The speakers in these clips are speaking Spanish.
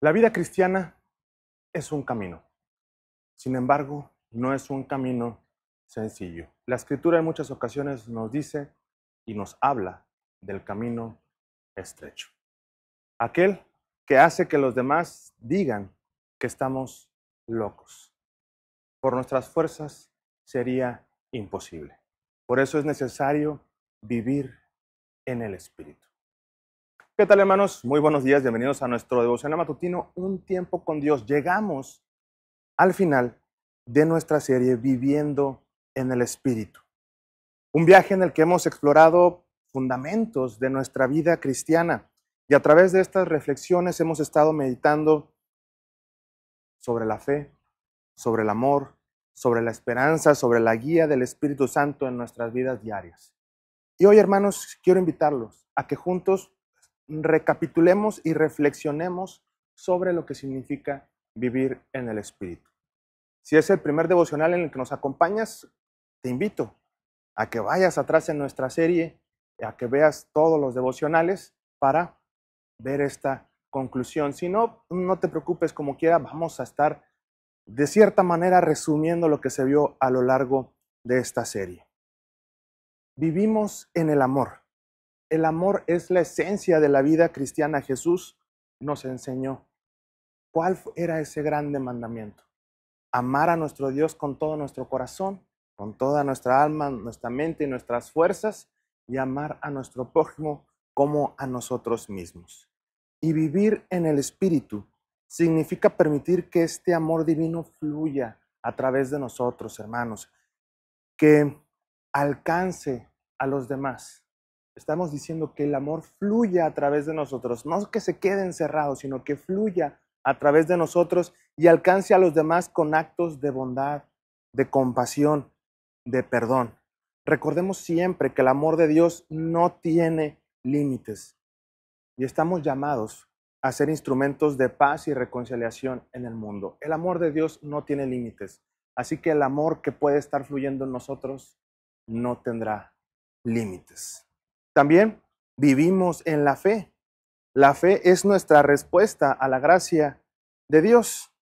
La vida cristiana es un camino. Sin embargo, no es un camino sencillo. La escritura en muchas ocasiones nos dice y nos habla del camino estrecho. Aquel que hace que los demás digan que estamos locos. Por nuestras fuerzas sería imposible. Por eso es necesario vivir en el Espíritu. ¿Qué tal hermanos? Muy buenos días, bienvenidos a nuestro devocional matutino Un tiempo con Dios. Llegamos al final de nuestra serie Viviendo en el Espíritu. Un viaje en el que hemos explorado fundamentos de nuestra vida cristiana y a través de estas reflexiones hemos estado meditando sobre la fe, sobre el amor, sobre la esperanza, sobre la guía del Espíritu Santo en nuestras vidas diarias. Y hoy hermanos, quiero invitarlos a que juntos recapitulemos y reflexionemos sobre lo que significa vivir en el Espíritu. Si es el primer devocional en el que nos acompañas, te invito a que vayas atrás en nuestra serie, a que veas todos los devocionales para ver esta conclusión. Si no, no te preocupes, como quiera, vamos a estar de cierta manera resumiendo lo que se vio a lo largo de esta serie. Vivimos en el amor. El amor es la esencia de la vida cristiana. Jesús nos enseñó. ¿Cuál era ese grande mandamiento? Amar a nuestro Dios con todo nuestro corazón, con toda nuestra alma, nuestra mente y nuestras fuerzas, y amar a nuestro prójimo como a nosotros mismos. Y vivir en el Espíritu significa permitir que este amor divino fluya a través de nosotros, hermanos, que alcance a los demás Estamos diciendo que el amor fluya a través de nosotros, no que se quede encerrado, sino que fluya a través de nosotros y alcance a los demás con actos de bondad, de compasión, de perdón. Recordemos siempre que el amor de Dios no tiene límites y estamos llamados a ser instrumentos de paz y reconciliación en el mundo. El amor de Dios no tiene límites, así que el amor que puede estar fluyendo en nosotros no tendrá límites. También vivimos en la fe. La fe es nuestra respuesta a la gracia de Dios.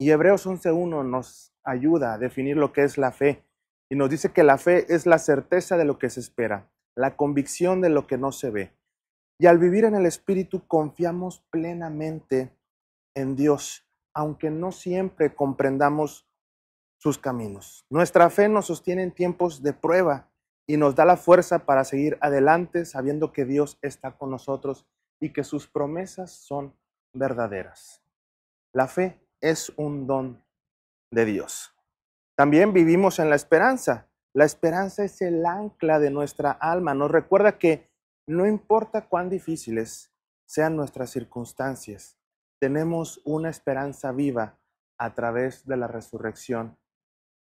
Y Hebreos 11.1 nos ayuda a definir lo que es la fe y nos dice que la fe es la certeza de lo que se espera, la convicción de lo que no se ve. Y al vivir en el Espíritu confiamos plenamente en Dios, aunque no siempre comprendamos sus caminos. Nuestra fe nos sostiene en tiempos de prueba y nos da la fuerza para seguir adelante sabiendo que Dios está con nosotros y que sus promesas son verdaderas. La fe es un don de Dios. También vivimos en la esperanza. La esperanza es el ancla de nuestra alma. Nos recuerda que no importa cuán difíciles sean nuestras circunstancias, tenemos una esperanza viva a través de la resurrección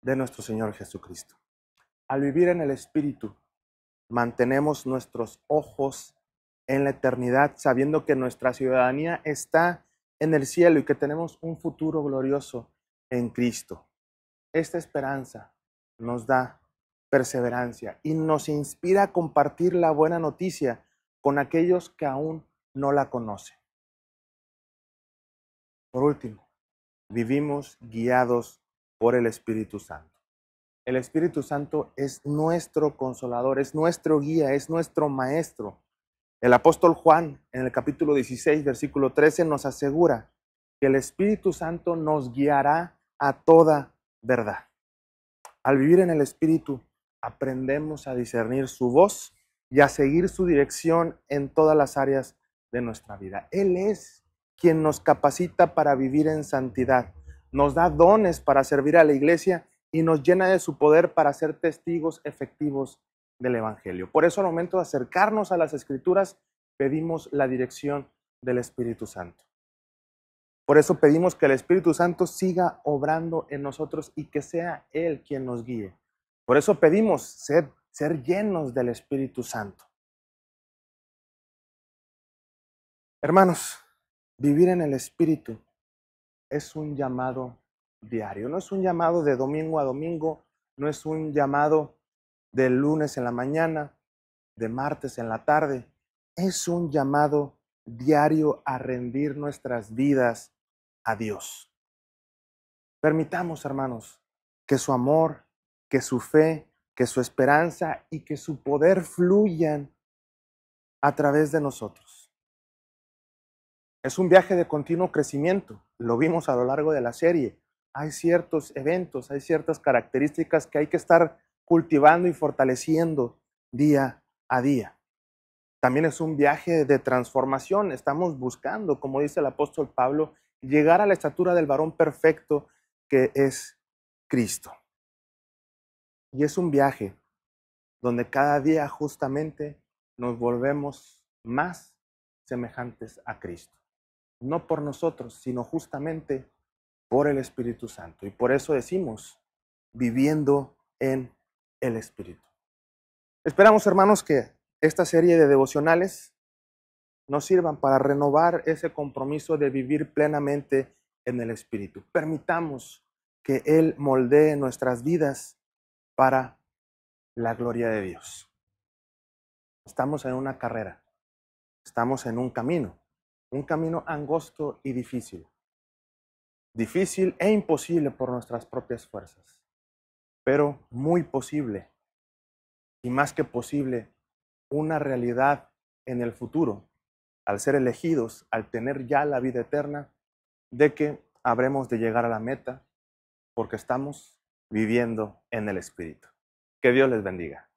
de nuestro Señor Jesucristo. Al vivir en el Espíritu, mantenemos nuestros ojos en la eternidad, sabiendo que nuestra ciudadanía está en el cielo y que tenemos un futuro glorioso en Cristo. Esta esperanza nos da perseverancia y nos inspira a compartir la buena noticia con aquellos que aún no la conocen. Por último, vivimos guiados por el Espíritu Santo. El Espíritu Santo es nuestro consolador, es nuestro guía, es nuestro maestro. El apóstol Juan en el capítulo 16, versículo 13 nos asegura que el Espíritu Santo nos guiará a toda verdad. Al vivir en el Espíritu, aprendemos a discernir su voz y a seguir su dirección en todas las áreas de nuestra vida. Él es quien nos capacita para vivir en santidad, nos da dones para servir a la iglesia y nos llena de su poder para ser testigos efectivos del Evangelio. Por eso al momento de acercarnos a las Escrituras, pedimos la dirección del Espíritu Santo. Por eso pedimos que el Espíritu Santo siga obrando en nosotros y que sea Él quien nos guíe. Por eso pedimos ser, ser llenos del Espíritu Santo. Hermanos, vivir en el Espíritu es un llamado no es un llamado de domingo a domingo, no es un llamado de lunes en la mañana, de martes en la tarde, es un llamado diario a rendir nuestras vidas a Dios. Permitamos, hermanos, que su amor, que su fe, que su esperanza y que su poder fluyan a través de nosotros. Es un viaje de continuo crecimiento, lo vimos a lo largo de la serie hay ciertos eventos, hay ciertas características que hay que estar cultivando y fortaleciendo día a día. También es un viaje de transformación. Estamos buscando, como dice el apóstol Pablo, llegar a la estatura del varón perfecto que es Cristo. Y es un viaje donde cada día justamente nos volvemos más semejantes a Cristo. No por nosotros, sino justamente por el Espíritu Santo. Y por eso decimos, viviendo en el Espíritu. Esperamos, hermanos, que esta serie de devocionales nos sirvan para renovar ese compromiso de vivir plenamente en el Espíritu. Permitamos que Él moldee nuestras vidas para la gloria de Dios. Estamos en una carrera, estamos en un camino, un camino angosto y difícil difícil e imposible por nuestras propias fuerzas, pero muy posible y más que posible una realidad en el futuro, al ser elegidos, al tener ya la vida eterna, de que habremos de llegar a la meta porque estamos viviendo en el Espíritu. Que Dios les bendiga.